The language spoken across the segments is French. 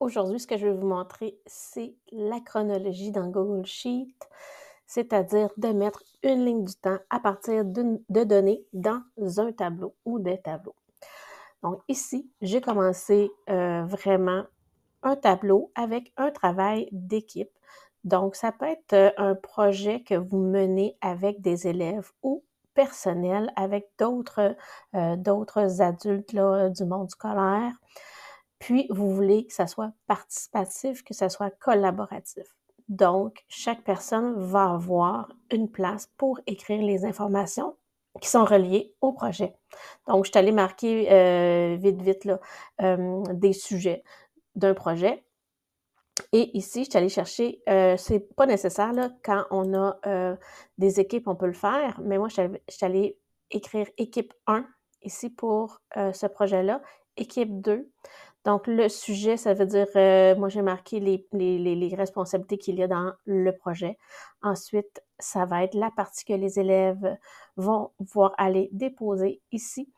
Aujourd'hui, ce que je vais vous montrer, c'est la chronologie dans Google Sheet, c'est-à-dire de mettre une ligne du temps à partir de données dans un tableau ou des tableaux. Donc ici, j'ai commencé euh, vraiment un tableau avec un travail d'équipe. Donc, ça peut être euh, un projet que vous menez avec des élèves ou personnel avec d'autres euh, adultes du monde scolaire. Puis, vous voulez que ça soit participatif, que ça soit collaboratif. Donc, chaque personne va avoir une place pour écrire les informations qui sont reliées au projet. Donc, je allée marquer euh, vite, vite, là, euh, des sujets d'un projet. Et ici, je suis allée chercher, euh, c'est pas nécessaire, quand on a des équipes, on peut le faire, mais moi, je suis allée écrire équipe 1 ici pour ce projet-là, équipe 2. Donc, le sujet, ça veut dire, euh, moi j'ai marqué les, responsabilités qu'il y a dans le projet. Ensuite, ça va être la partie que les élèves vont voir aller déposer ici,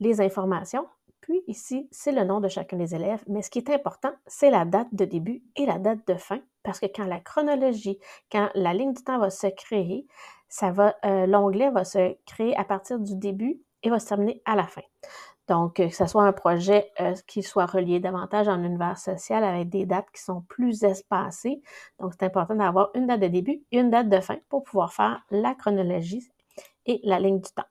les informations. Puis ici, c'est le nom de chacun des élèves, mais ce qui est important, c'est la date de début et la date de fin, parce que quand la chronologie, quand la ligne du temps va se créer, ça va, euh, l'onglet va se créer à partir du début et va se terminer à la fin. Donc, que ce soit un projet euh, qui soit relié davantage en univers social avec des dates qui sont plus espacées. Donc, c'est important d'avoir une date de début et une date de fin pour pouvoir faire la chronologie et la ligne du temps.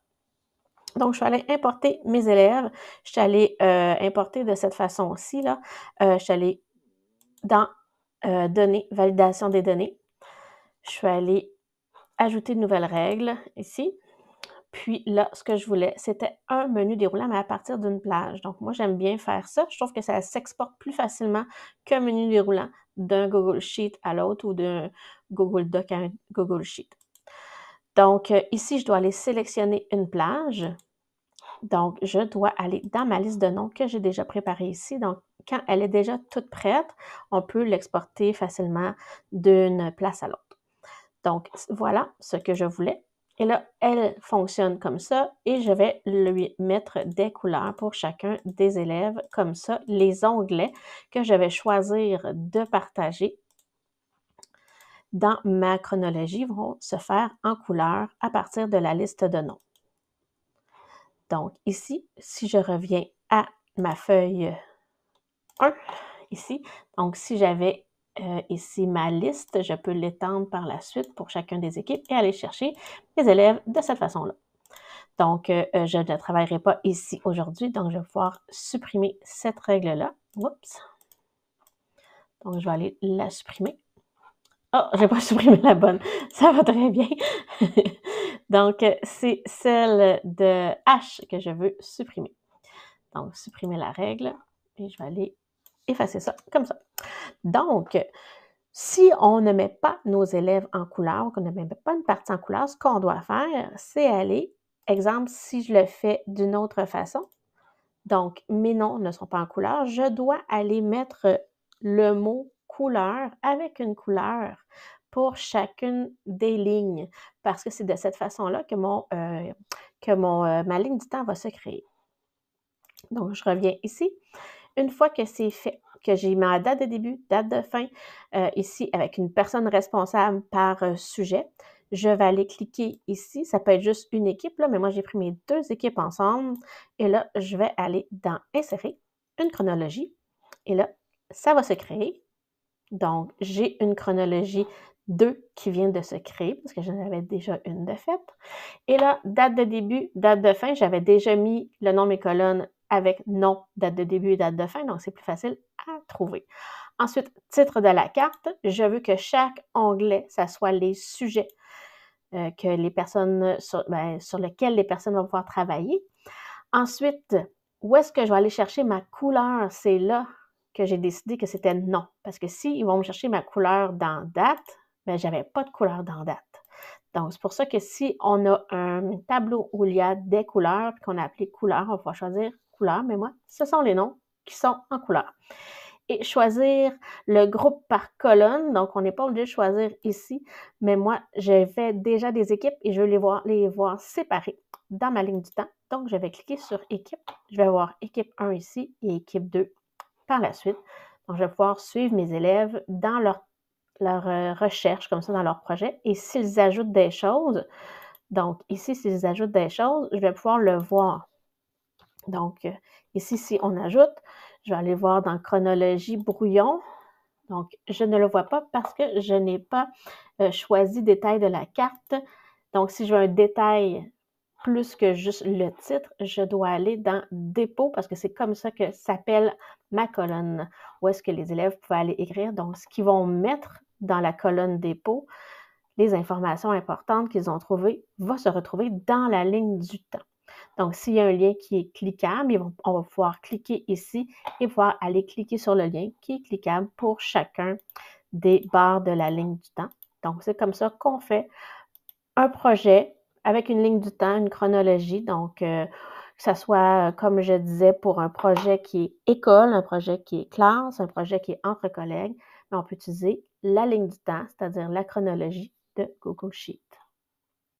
Donc, je suis allée importer mes élèves. Je suis allée euh, importer de cette façon-ci. Là. Euh, je suis allée dans Données, validation des données. Je suis allée ajouter de nouvelles règles ici. Puis là, ce que je voulais, c'était un menu déroulant, mais à partir d'une plage. Donc, moi, j'aime bien faire ça. Je trouve que ça s'exporte plus facilement qu'un menu déroulant d'un Google Sheet à l'autre ou d'un Google Doc à un Google Sheet. Donc, euh, ici, je dois aller sélectionner une plage. Donc, je dois aller dans ma liste de noms que j'ai déjà préparée ici. Donc, quand elle est déjà toute prête, on peut l'exporter facilement d'une place à l'autre. Donc, voilà ce que je voulais. Et là, elle fonctionne comme ça et je vais lui mettre des couleurs pour chacun des élèves comme ça, les onglets que je vais choisir de partager dans ma chronologie vont se faire en couleurs à partir de la liste de noms. Donc ici, si je reviens à ma feuille 1, ici, donc si j'avais ici euh, ma liste. Je peux l'étendre par la suite pour chacun des équipes et aller chercher les élèves de cette façon-là. Donc, euh, euh, je ne travaillerai pas ici aujourd'hui, donc je vais pouvoir supprimer cette règle-là. Oups! Donc, je vais aller la supprimer. Oh, je n'ai pas supprimé la bonne. Ça va très bien. donc, c'est celle de H que je veux supprimer. Donc, supprimer la règle. Et je vais aller effacer ça comme ça. Donc, si on ne met pas nos élèves en couleur, qu'on ne met pas une partie en couleur, ce qu'on doit faire, c'est aller, exemple, si je le fais d'une autre façon, donc mes noms ne sont pas en couleur, je dois aller mettre le mot couleur avec une couleur pour chacune des lignes, parce que c'est de cette façon-là que, mon, euh, que euh, ma ligne du temps va se créer. Donc, je reviens ici une fois que c'est fait, que j'ai ma date de début, date de fin, euh, ici avec une personne responsable par euh, sujet, je vais aller cliquer ici. Ça peut être juste une équipe, là, mais moi, j'ai pris mes deux équipes ensemble. Et là, je vais aller dans Insérer une chronologie. Et là, ça va se créer. Donc, j'ai une chronologie 2 qui vient de se créer parce que j'en avais déjà une de faite. Et là, date de début, date de fin, j'avais déjà mis le nom de mes colonnes avec nom, date de début et date de fin, donc c'est plus facile à trouver. Ensuite, titre de la carte, je veux que chaque onglet, ça soit les sujets euh, que les personnes sur, ben, sur lesquels les personnes vont pouvoir travailler. Ensuite, où est-ce que je vais aller chercher ma couleur? C'est là que j'ai décidé que c'était non. Parce que s'ils vont me chercher ma couleur dans date, ben, j'avais pas de couleur dans date. Donc, c'est pour ça que si on a un tableau où il y a des couleurs, qu'on a appelé couleur, on va choisir mais moi, ce sont les noms qui sont en couleur. Et choisir le groupe par colonne. Donc, on n'est pas obligé de choisir ici, mais moi, fait déjà des équipes et je veux les voir, les voir séparées dans ma ligne du temps. Donc, je vais cliquer sur équipe. Je vais avoir équipe 1 ici et équipe 2 par la suite. Donc, je vais pouvoir suivre mes élèves dans leur, leur euh, recherche, comme ça, dans leur projet. Et s'ils ajoutent des choses, donc ici, s'ils ajoutent des choses, je vais pouvoir le voir donc, euh, ici, si on ajoute, je vais aller voir dans chronologie brouillon. Donc, je ne le vois pas parce que je n'ai pas euh, choisi détail de la carte. Donc, si je veux un détail plus que juste le titre, je dois aller dans dépôt parce que c'est comme ça que s'appelle ma colonne, où est-ce que les élèves peuvent aller écrire. Donc, ce qu'ils vont mettre dans la colonne dépôt, les informations importantes qu'ils ont trouvées, va se retrouver dans la ligne du temps. Donc, s'il y a un lien qui est cliquable, on va pouvoir cliquer ici et pouvoir aller cliquer sur le lien qui est cliquable pour chacun des barres de la ligne du temps. Donc, c'est comme ça qu'on fait un projet avec une ligne du temps, une chronologie. Donc, euh, que ce soit, euh, comme je disais, pour un projet qui est école, un projet qui est classe, un projet qui est entre collègues, on peut utiliser la ligne du temps, c'est-à-dire la chronologie de Google Sheet.